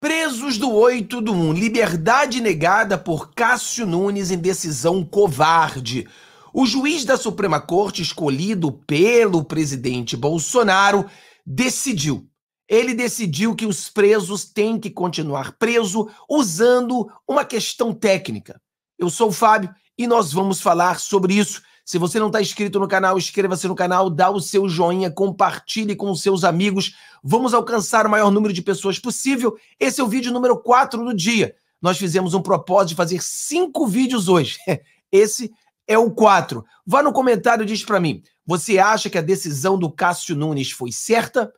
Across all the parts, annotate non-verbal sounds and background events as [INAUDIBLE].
Presos do 8 do 1, liberdade negada por Cássio Nunes em decisão covarde. O juiz da Suprema Corte, escolhido pelo presidente Bolsonaro, decidiu. Ele decidiu que os presos têm que continuar preso usando uma questão técnica. Eu sou o Fábio e nós vamos falar sobre isso. Se você não está inscrito no canal, inscreva-se no canal, dá o seu joinha, compartilhe com os seus amigos. Vamos alcançar o maior número de pessoas possível. Esse é o vídeo número 4 do dia. Nós fizemos um propósito de fazer cinco vídeos hoje. [LAUGHS] Esse é o 4. Vá no comentário e diz para mim: você acha que a decisão do Cássio Nunes foi certa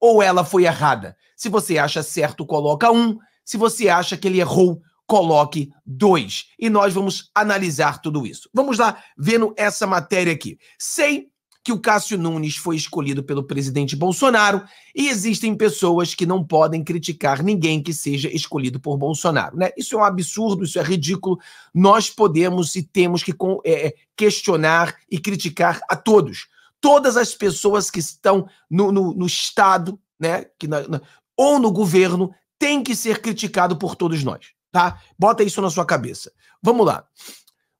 ou ela foi errada? Se você acha certo, coloca um. Se você acha que ele errou, coloque dois. E nós vamos analisar tudo isso. Vamos lá, vendo essa matéria aqui. Sei que o Cássio Nunes foi escolhido pelo presidente Bolsonaro e existem pessoas que não podem criticar ninguém que seja escolhido por Bolsonaro. Né? Isso é um absurdo, isso é ridículo. Nós podemos e temos que é, é, questionar e criticar a todos. Todas as pessoas que estão no, no, no Estado né, que na, na, ou no governo têm que ser criticado por todos nós tá? Bota isso na sua cabeça. Vamos lá.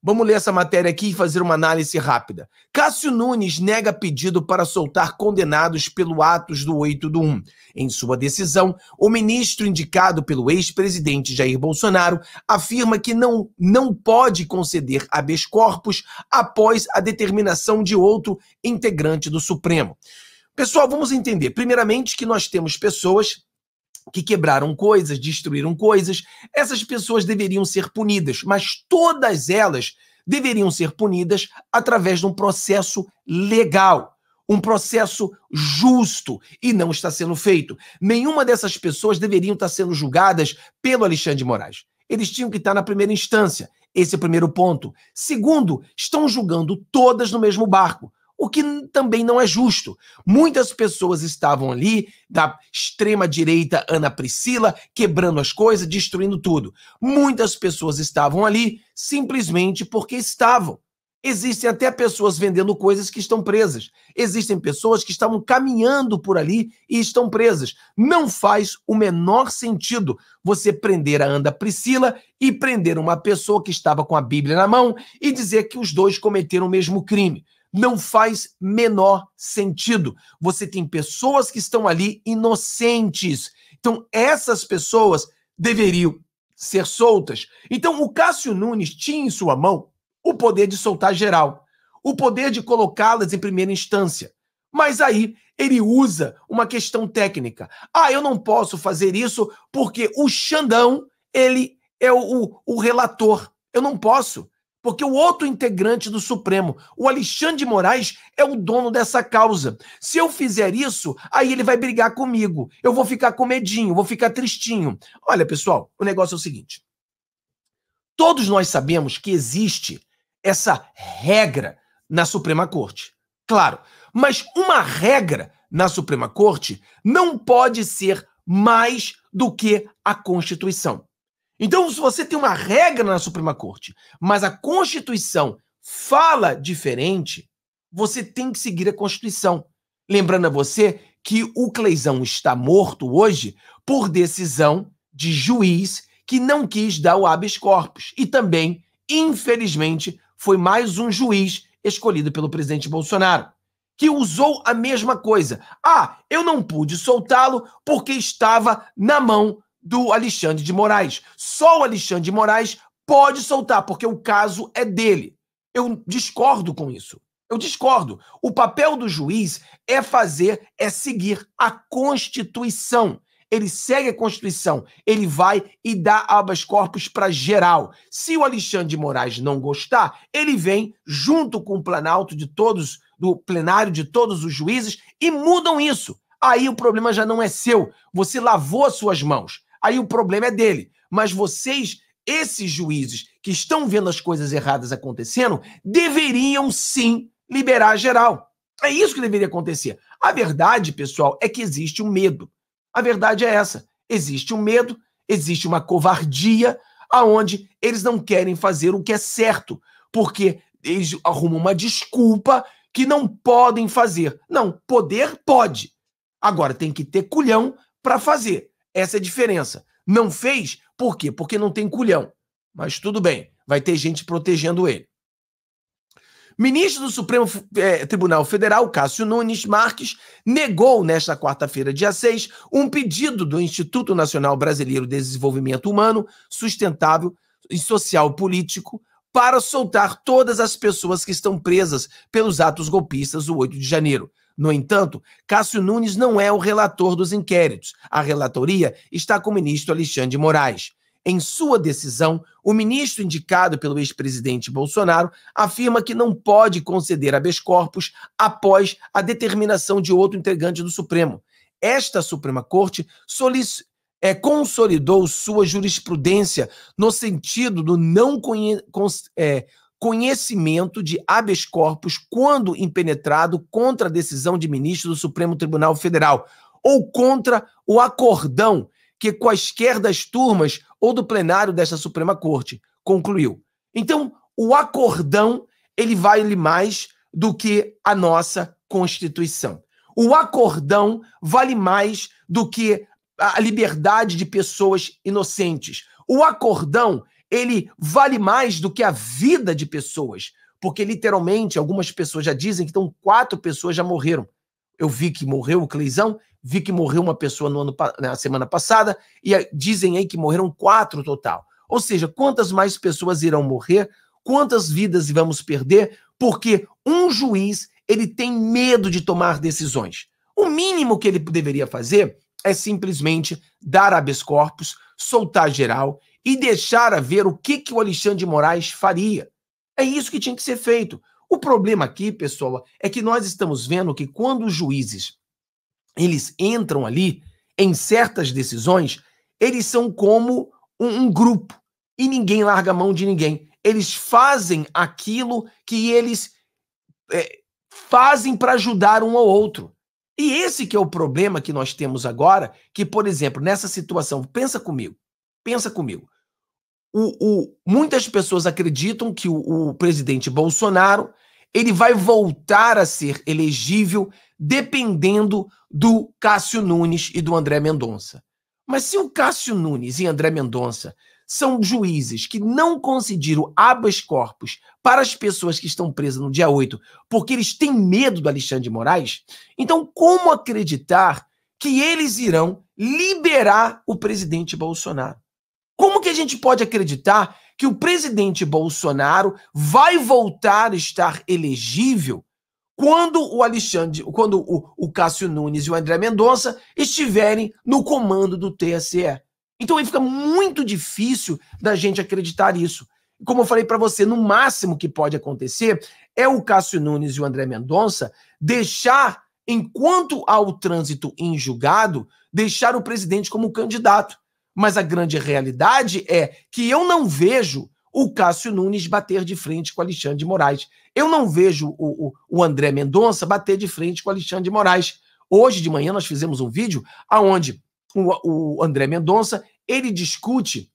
Vamos ler essa matéria aqui e fazer uma análise rápida. Cássio Nunes nega pedido para soltar condenados pelo atos do 8 do 1. Em sua decisão, o ministro indicado pelo ex-presidente Jair Bolsonaro afirma que não, não pode conceder habeas corpus após a determinação de outro integrante do Supremo. Pessoal, vamos entender, primeiramente, que nós temos pessoas que quebraram coisas, destruíram coisas, essas pessoas deveriam ser punidas, mas todas elas deveriam ser punidas através de um processo legal, um processo justo, e não está sendo feito. Nenhuma dessas pessoas deveriam estar sendo julgadas pelo Alexandre de Moraes. Eles tinham que estar na primeira instância. Esse é o primeiro ponto. Segundo, estão julgando todas no mesmo barco o que também não é justo. Muitas pessoas estavam ali, da extrema direita Ana Priscila, quebrando as coisas, destruindo tudo. Muitas pessoas estavam ali simplesmente porque estavam. Existem até pessoas vendendo coisas que estão presas. Existem pessoas que estavam caminhando por ali e estão presas. Não faz o menor sentido você prender a Ana Priscila e prender uma pessoa que estava com a Bíblia na mão e dizer que os dois cometeram o mesmo crime não faz menor sentido. Você tem pessoas que estão ali inocentes. Então, essas pessoas deveriam ser soltas. Então, o Cássio Nunes tinha em sua mão o poder de soltar geral, o poder de colocá-las em primeira instância. Mas aí ele usa uma questão técnica. Ah, eu não posso fazer isso porque o Xandão, ele é o, o, o relator. Eu não posso porque o outro integrante do Supremo, o Alexandre de Moraes, é o dono dessa causa. Se eu fizer isso, aí ele vai brigar comigo. Eu vou ficar com medinho, vou ficar tristinho. Olha, pessoal, o negócio é o seguinte: todos nós sabemos que existe essa regra na Suprema Corte. Claro, mas uma regra na Suprema Corte não pode ser mais do que a Constituição. Então, se você tem uma regra na Suprema Corte, mas a Constituição fala diferente, você tem que seguir a Constituição. Lembrando a você que o Cleizão está morto hoje por decisão de juiz que não quis dar o habeas corpus. E também, infelizmente, foi mais um juiz escolhido pelo presidente Bolsonaro que usou a mesma coisa. Ah, eu não pude soltá-lo porque estava na mão do Alexandre de Moraes. Só o Alexandre de Moraes pode soltar, porque o caso é dele. Eu discordo com isso. Eu discordo. O papel do juiz é fazer, é seguir a Constituição. Ele segue a Constituição. Ele vai e dá abas corpus para geral. Se o Alexandre de Moraes não gostar, ele vem junto com o Planalto de todos, do plenário de todos os juízes e mudam isso. Aí o problema já não é seu. Você lavou as suas mãos aí o problema é dele. Mas vocês, esses juízes que estão vendo as coisas erradas acontecendo, deveriam sim liberar geral. É isso que deveria acontecer. A verdade, pessoal, é que existe um medo. A verdade é essa. Existe um medo, existe uma covardia, aonde eles não querem fazer o que é certo, porque eles arrumam uma desculpa que não podem fazer. Não, poder pode. Agora tem que ter culhão para fazer. Essa é a diferença. Não fez, por quê? Porque não tem culhão. Mas tudo bem, vai ter gente protegendo ele. Ministro do Supremo é, Tribunal Federal, Cássio Nunes Marques, negou nesta quarta-feira, dia 6, um pedido do Instituto Nacional Brasileiro de Desenvolvimento Humano, Sustentável e Social Político para soltar todas as pessoas que estão presas pelos atos golpistas do 8 de janeiro. No entanto, Cássio Nunes não é o relator dos inquéritos. A relatoria está com o ministro Alexandre de Moraes. Em sua decisão, o ministro indicado pelo ex-presidente Bolsonaro afirma que não pode conceder habeas corpus após a determinação de outro integrante do Supremo. Esta Suprema Corte solic... é, consolidou sua jurisprudência no sentido do não, conhe... cons... é, conhecimento de habeas corpus quando impenetrado contra a decisão de ministro do Supremo Tribunal Federal ou contra o acordão que quaisquer das turmas ou do plenário desta Suprema Corte concluiu. Então, o acordão ele vale mais do que a nossa Constituição. O acordão vale mais do que a liberdade de pessoas inocentes. O acordão ele vale mais do que a vida de pessoas. Porque literalmente algumas pessoas já dizem que então quatro pessoas já morreram. Eu vi que morreu o Cleizão, vi que morreu uma pessoa no ano, na semana passada, e dizem aí que morreram quatro total. Ou seja, quantas mais pessoas irão morrer, quantas vidas vamos perder, porque um juiz ele tem medo de tomar decisões. O mínimo que ele deveria fazer é simplesmente dar habeas corpus, soltar geral e deixar a ver o que, que o Alexandre de Moraes faria. É isso que tinha que ser feito. O problema aqui, pessoal, é que nós estamos vendo que quando os juízes eles entram ali em certas decisões, eles são como um, um grupo e ninguém larga a mão de ninguém. Eles fazem aquilo que eles é, fazem para ajudar um ao outro. E esse que é o problema que nós temos agora, que, por exemplo, nessa situação, pensa comigo, pensa comigo o, o, muitas pessoas acreditam que o, o presidente Bolsonaro ele vai voltar a ser elegível dependendo do Cássio Nunes e do André Mendonça. Mas se o Cássio Nunes e André Mendonça são juízes que não concediram abas corpus para as pessoas que estão presas no dia 8 porque eles têm medo do Alexandre de Moraes, então como acreditar que eles irão liberar o presidente Bolsonaro? a gente pode acreditar que o presidente Bolsonaro vai voltar a estar elegível quando o Alexandre, quando o, o Cássio Nunes e o André Mendonça estiverem no comando do TSE. Então aí fica muito difícil da gente acreditar isso. Como eu falei para você, no máximo que pode acontecer é o Cássio Nunes e o André Mendonça deixar, enquanto há o trânsito em julgado, deixar o presidente como candidato. Mas a grande realidade é que eu não vejo o Cássio Nunes bater de frente com Alexandre de Moraes. Eu não vejo o, o, o André Mendonça bater de frente com Alexandre de Moraes. Hoje de manhã nós fizemos um vídeo aonde o, o André Mendonça ele discute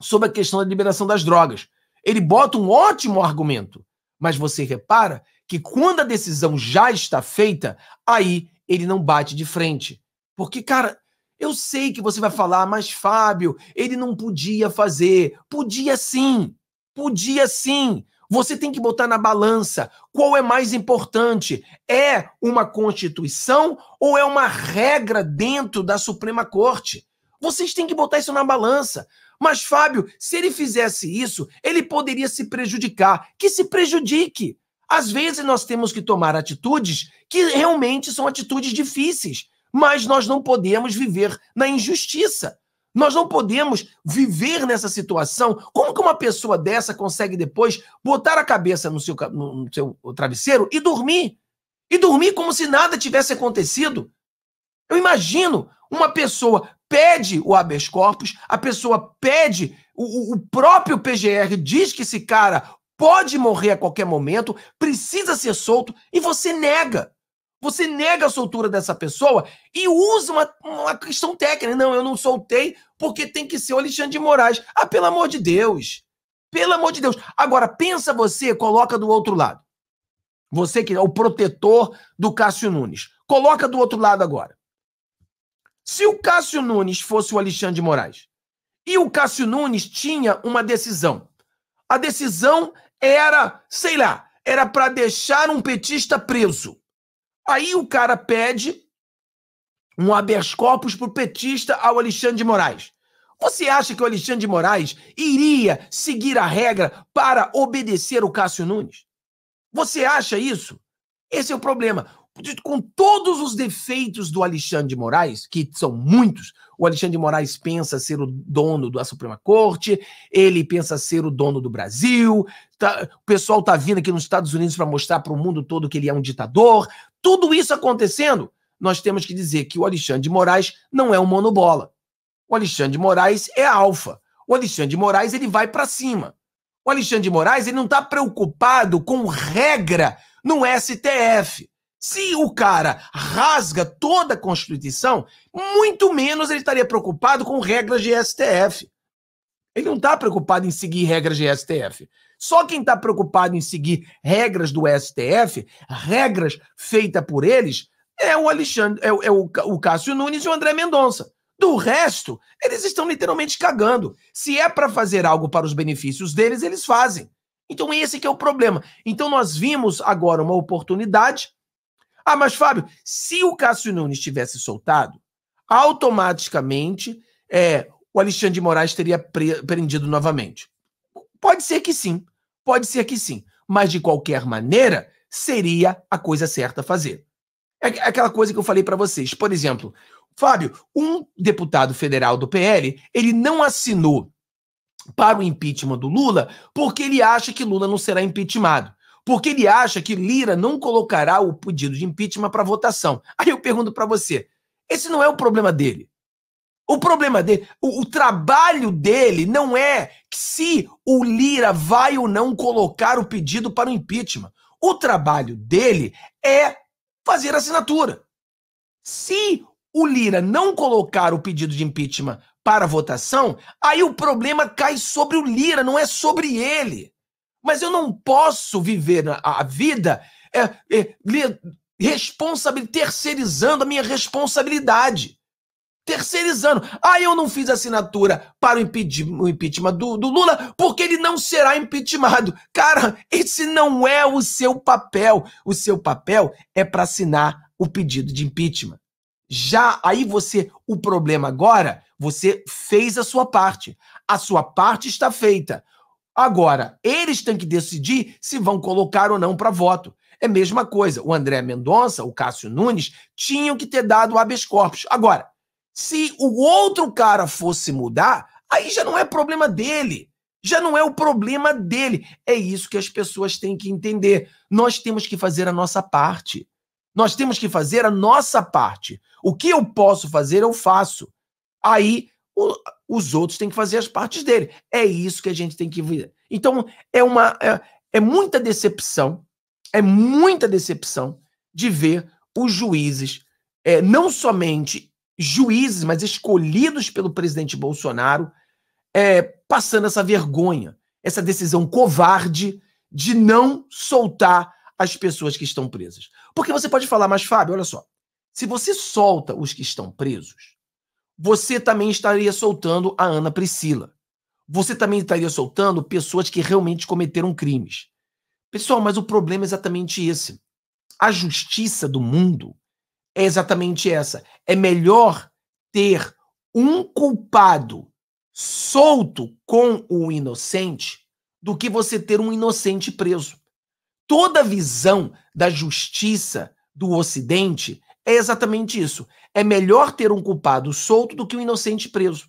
sobre a questão da liberação das drogas. Ele bota um ótimo argumento, mas você repara que quando a decisão já está feita, aí ele não bate de frente. Porque, cara, eu sei que você vai falar, mas Fábio, ele não podia fazer. Podia sim. Podia sim. Você tem que botar na balança qual é mais importante: é uma Constituição ou é uma regra dentro da Suprema Corte? Vocês têm que botar isso na balança. Mas, Fábio, se ele fizesse isso, ele poderia se prejudicar. Que se prejudique. Às vezes nós temos que tomar atitudes que realmente são atitudes difíceis. Mas nós não podemos viver na injustiça. Nós não podemos viver nessa situação. Como que uma pessoa dessa consegue depois botar a cabeça no seu, no seu travesseiro e dormir? E dormir como se nada tivesse acontecido? Eu imagino uma pessoa pede o habeas corpus, a pessoa pede, o, o próprio PGR diz que esse cara pode morrer a qualquer momento, precisa ser solto, e você nega. Você nega a soltura dessa pessoa e usa uma, uma questão técnica. Não, eu não soltei porque tem que ser o Alexandre de Moraes. Ah, pelo amor de Deus. Pelo amor de Deus. Agora, pensa você, coloca do outro lado. Você que é o protetor do Cássio Nunes. Coloca do outro lado agora. Se o Cássio Nunes fosse o Alexandre de Moraes e o Cássio Nunes tinha uma decisão. A decisão era, sei lá, era para deixar um petista preso. Aí o cara pede um habeas corpus pro petista ao Alexandre de Moraes. Você acha que o Alexandre de Moraes iria seguir a regra para obedecer o Cássio Nunes? Você acha isso? Esse é o problema. Com todos os defeitos do Alexandre de Moraes, que são muitos, o Alexandre de Moraes pensa ser o dono da Suprema Corte, ele pensa ser o dono do Brasil, tá, o pessoal está vindo aqui nos Estados Unidos para mostrar para o mundo todo que ele é um ditador. Tudo isso acontecendo, nós temos que dizer que o Alexandre de Moraes não é um monobola. O Alexandre de Moraes é alfa. O Alexandre de Moraes ele vai para cima. O Alexandre de Moraes ele não está preocupado com regra no STF. Se o cara rasga toda a Constituição, muito menos ele estaria preocupado com regras de STF. Ele não está preocupado em seguir regras de STF. Só quem está preocupado em seguir regras do STF, regras feitas por eles, é o Alexandre, é, o, é o, o Cássio Nunes e o André Mendonça. Do resto, eles estão literalmente cagando. Se é para fazer algo para os benefícios deles, eles fazem. Então esse que é o problema. Então nós vimos agora uma oportunidade ah, mas Fábio, se o Cássio Nunes tivesse soltado, automaticamente é, o Alexandre de Moraes teria pre prendido novamente. Pode ser que sim, pode ser que sim. Mas de qualquer maneira, seria a coisa certa a fazer. É, é aquela coisa que eu falei para vocês. Por exemplo, Fábio, um deputado federal do PL, ele não assinou para o impeachment do Lula porque ele acha que Lula não será impeachmentado porque ele acha que Lira não colocará o pedido de impeachment para votação. Aí eu pergunto para você: esse não é o problema dele. O problema dele, o, o, trabalho dele não é se o Lira vai ou não colocar o pedido para o impeachment. O trabalho dele é fazer assinatura. Se o Lira não colocar o pedido de impeachment para votação, aí o problema cai sobre o Lira, não é sobre ele. Mas eu não posso viver a, vida é, é, terceirizando a minha responsabilidade. Terceirizando. Ah, eu não fiz assinatura para o, o impeachment do, do Lula porque ele não será impeachmentado. Cara, esse não é o seu papel. O seu papel é para assinar o pedido de impeachment. Já aí você, o problema agora, você fez a sua parte. A sua parte está feita. Agora, eles têm que decidir se vão colocar ou não para voto. É a mesma coisa. O André Mendonça, o Cássio Nunes, tinham que ter dado habeas corpus. Agora, se o outro cara fosse mudar, aí já não é problema dele. Já não é o problema dele. É isso que as pessoas têm que entender. Nós temos que fazer a nossa parte. Nós temos que fazer a nossa parte. O que eu posso fazer, eu faço. Aí o, os outros têm que fazer as partes dele. É isso que a gente tem que ver. Então, é uma é, é muita decepção, é muita decepção de ver os juízes, é, não somente juízes, mas escolhidos pelo presidente Bolsonaro, é, passando essa vergonha, essa decisão covarde de não soltar as pessoas que estão presas. Porque você pode falar, mas Fábio, olha só, se você solta os que estão presos, você também estaria soltando a Ana Priscila. Você também estaria soltando pessoas que realmente cometeram crimes. Pessoal, mas o problema é exatamente esse. A justiça do mundo é exatamente essa. É melhor ter um culpado solto com o inocente do que você ter um inocente preso. Toda a visão da justiça do Ocidente é exatamente isso. É melhor ter um culpado solto do que um inocente preso.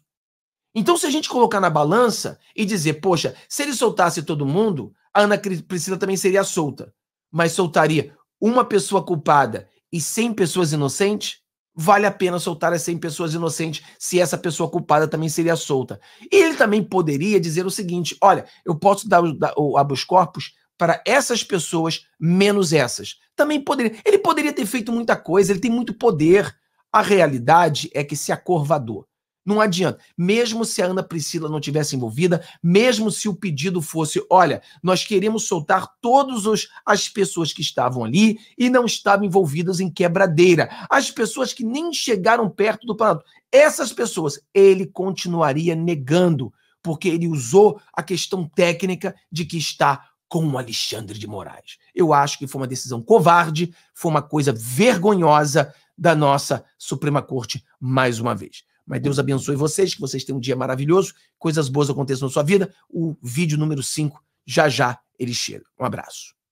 Então, se a gente colocar na balança e dizer, poxa, se ele soltasse todo mundo, a Ana Priscila também seria solta. Mas soltaria uma pessoa culpada e 100 pessoas inocentes? Vale a pena soltar as 100 pessoas inocentes se essa pessoa culpada também seria solta. E ele também poderia dizer o seguinte: olha, eu posso dar o, o habeas corpus para essas pessoas menos essas. Também poderia, ele poderia ter feito muita coisa, ele tem muito poder. A realidade é que se acorvador. Não adianta. Mesmo se a Ana Priscila não tivesse envolvida, mesmo se o pedido fosse, olha, nós queremos soltar todas as pessoas que estavam ali e não estavam envolvidas em quebradeira, as pessoas que nem chegaram perto do parado. Essas pessoas, ele continuaria negando, porque ele usou a questão técnica de que está com o Alexandre de Moraes. Eu acho que foi uma decisão covarde, foi uma coisa vergonhosa da nossa Suprema Corte mais uma vez. Mas Deus abençoe vocês, que vocês tenham um dia maravilhoso, coisas boas aconteçam na sua vida. O vídeo número 5 já já ele chega. Um abraço.